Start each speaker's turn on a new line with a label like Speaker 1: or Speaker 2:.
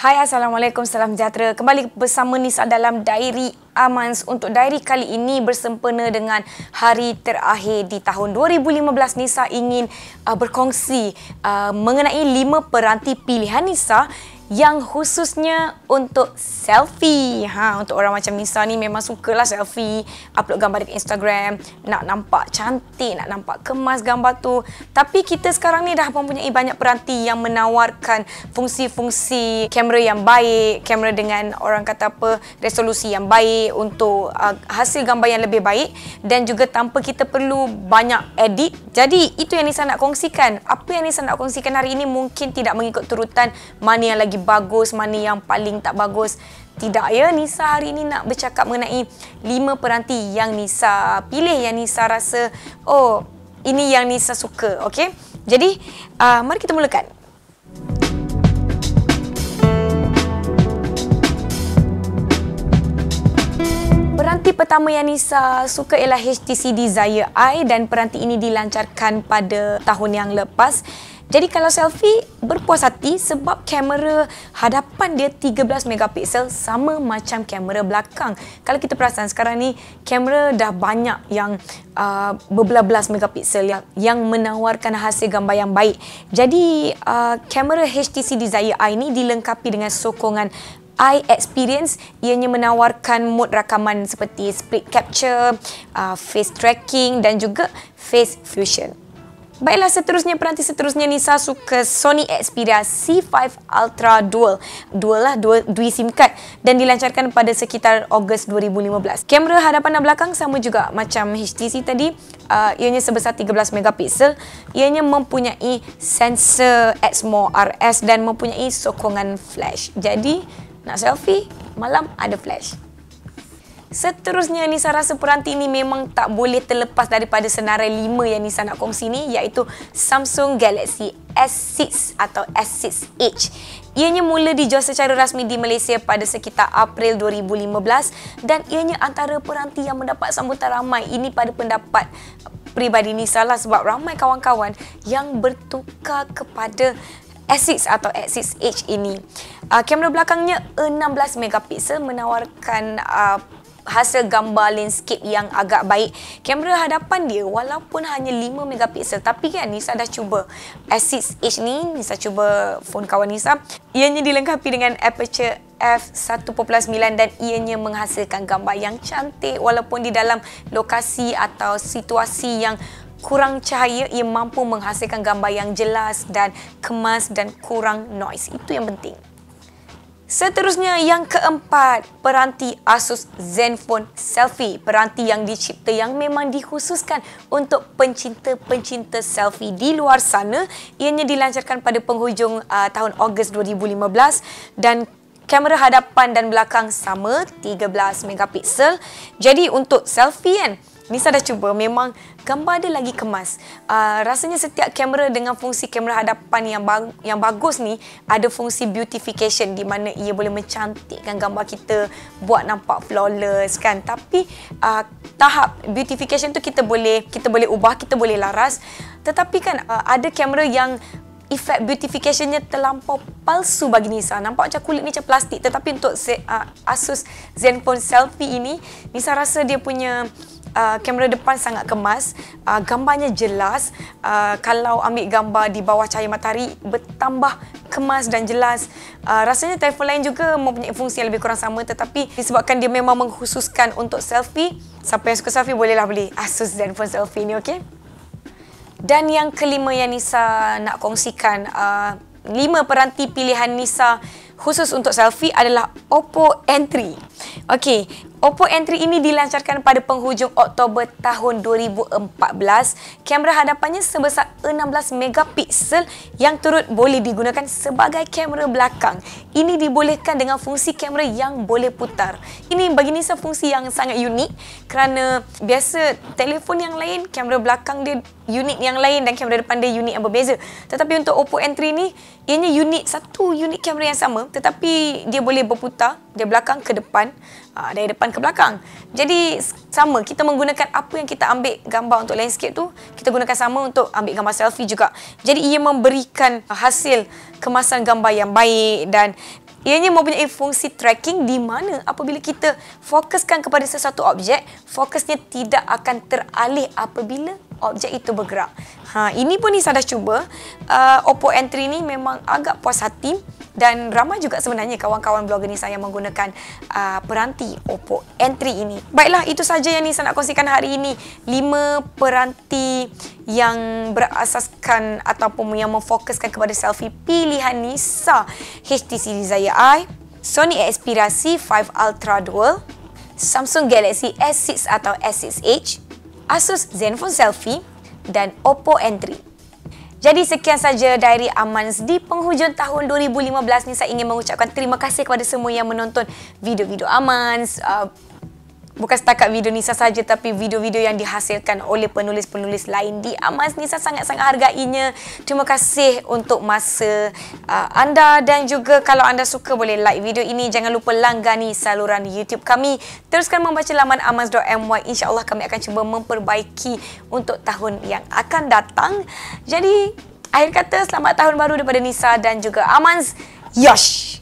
Speaker 1: Hai Assalamualaikum, Salam Sejahtera. Kembali bersama Nisa dalam Dairi Amans. Untuk Dairi kali ini bersempena dengan hari terakhir di tahun 2015, Nisa ingin uh, berkongsi uh, mengenai lima peranti pilihan Nisa yang khususnya untuk selfie. Ha, untuk orang macam Nisa ni memang suka lah selfie, upload gambar dekat Instagram, nak nampak cantik, nak nampak kemas gambar tu. Tapi kita sekarang ni dah mempunyai banyak peranti yang menawarkan fungsi-fungsi kamera yang baik, kamera dengan orang kata apa, resolusi yang baik untuk uh, hasil gambar yang lebih baik dan juga tanpa kita perlu banyak edit. Jadi itu yang Nisa nak kongsikan. Apa yang Nisa nak kongsikan hari ini mungkin tidak mengikut turutan mana yang lagi bagus, mana yang paling tak bagus. Tidak ya, Nisa hari ini nak bercakap mengenai lima peranti yang Nisa pilih, yang Nisa rasa, oh ini yang Nisa suka. Okay? Jadi, uh, mari kita mulakan. Peranti pertama yang Nisa suka ialah HTC Desire i dan peranti ini dilancarkan pada tahun yang lepas. Jadi kalau selfie, berpuas hati sebab kamera hadapan dia 13 megapiksel sama macam kamera belakang. Kalau kita perasan sekarang ni, kamera dah banyak yang uh, berbelas-belas megapiksel yang, yang menawarkan hasil gambar yang baik. Jadi uh, kamera HTC Desire i ni dilengkapi dengan sokongan i experience ianya menawarkan mod rakaman seperti split capture, uh, face tracking dan juga face fusion. Baiklah seterusnya peranti seterusnya Nisa suka Sony Xperia C5 Ultra Dual. Dual lah dual dui SIM card dan dilancarkan pada sekitar Ogos 2015. Kamera hadapan dan belakang sama juga macam HTC tadi. Uh, ianya sebesar 13 megapiksel. Ianya mempunyai sensor Exmo RS dan mempunyai sokongan flash. Jadi nak selfie malam ada flash. Seterusnya Nisa rasa peranti ini memang tak boleh terlepas daripada senarai lima yang Nisa nak kongsi ni iaitu Samsung Galaxy S6 atau S6 Edge. Ianya mula dijual secara rasmi di Malaysia pada sekitar April 2015 dan ianya antara peranti yang mendapat sambutan ramai ini pada pendapat pribadi Nisa lah sebab ramai kawan-kawan yang bertukar kepada S6 atau S6 Edge ini. Uh, kamera belakangnya 16 megapiksel menawarkan uh, hasil gambar landscape yang agak baik. Kamera hadapan dia walaupun hanya 5 megapiksel tapi kan Nisa dah cuba S6 ni, Nisa cuba phone kawan Nisa. Ianya dilengkapi dengan aperture f1.9 dan ianya menghasilkan gambar yang cantik walaupun di dalam lokasi atau situasi yang kurang cahaya ia mampu menghasilkan gambar yang jelas dan kemas dan kurang noise. Itu yang penting. Seterusnya yang keempat, peranti Asus Zenfone Selfie. Peranti yang dicipta yang memang dikhususkan untuk pencinta-pencinta selfie di luar sana. Ianya dilancarkan pada penghujung uh, tahun Ogos 2015 dan kamera hadapan dan belakang sama 13 megapiksel. Jadi untuk selfie kan, Nisa dah cuba memang gambar dia lagi kemas. Uh, rasanya setiap kamera dengan fungsi kamera hadapan yang bang, yang bagus ni ada fungsi beautification di mana ia boleh mencantikkan gambar kita buat nampak flawless kan. Tapi uh, tahap beautification tu kita boleh kita boleh ubah, kita boleh laras. Tetapi kan uh, ada kamera yang efek beautificationnya terlampau palsu bagi Nisa. Nampak macam kulit ni macam plastik tetapi untuk uh, Asus Zenfone Selfie ini Nisa rasa dia punya Ah, kamera depan sangat kemas, uh, gambarnya jelas. Uh, kalau ambil gambar di bawah cahaya matahari, bertambah kemas dan jelas. Uh, rasanya telefon lain juga mempunyai fungsi yang lebih kurang sama tetapi disebabkan dia memang mengkhususkan untuk selfie, siapa yang suka selfie bolehlah beli Asus Zenfone Selfie ni, okey? Dan yang kelima yang Nisa nak kongsikan, uh, lima peranti pilihan Nisa khusus untuk selfie adalah Oppo N3. Okey, Oppo entry ini dilancarkan pada penghujung Oktober tahun 2014. Kamera hadapannya sebesar 16 megapiksel yang turut boleh digunakan sebagai kamera belakang. Ini dibolehkan dengan fungsi kamera yang boleh putar. Ini bagi Nisa fungsi yang sangat unik kerana biasa telefon yang lain kamera belakang dia unit yang lain dan kamera depan dia unit yang berbeza. Tetapi untuk Oppo entry 3 ni ianya unit satu unit kamera yang sama tetapi dia boleh berputar dari belakang ke depan, aa, ah, dari depan ke belakang. Jadi sama kita menggunakan apa yang kita ambil gambar untuk landscape tu, kita gunakan sama untuk ambil gambar selfie juga. Jadi ia memberikan hasil kemasan gambar yang baik dan ianya mempunyai fungsi tracking di mana apabila kita fokuskan kepada sesuatu objek, fokusnya tidak akan teralih apabila objek itu bergerak. Ha, ini pun Nisa dah cuba. Uh, Oppo n ni memang agak puas hati dan ramai juga sebenarnya kawan-kawan blogger ni saya menggunakan uh, peranti Oppo N3 ini. Baiklah itu sahaja yang ni saya nak kongsikan hari ini. 5 peranti yang berasaskan ataupun yang memfokuskan kepada selfie pilihan Nisa HTC Desire Eye, Sony Xperia C5 Ultra Dual, Samsung Galaxy S6 atau S6 Edge, Asus Zenfone Selfie dan Oppo N3. Jadi sekian saja dari Amans di penghujung tahun 2015 ni saya ingin mengucapkan terima kasih kepada semua yang menonton video-video Amans uh, Bukan setakat video Nisa saja tapi video-video yang dihasilkan oleh penulis-penulis lain di Amaz Nisa sangat-sangat hargainya. Terima kasih untuk masa uh, anda dan juga kalau anda suka boleh like video ini. Jangan lupa langgani saluran YouTube kami. Teruskan membaca laman amaz.my. InsyaAllah kami akan cuba memperbaiki untuk tahun yang akan datang. Jadi, akhir kata selamat tahun baru daripada Nisa dan juga Amaz. Yosh!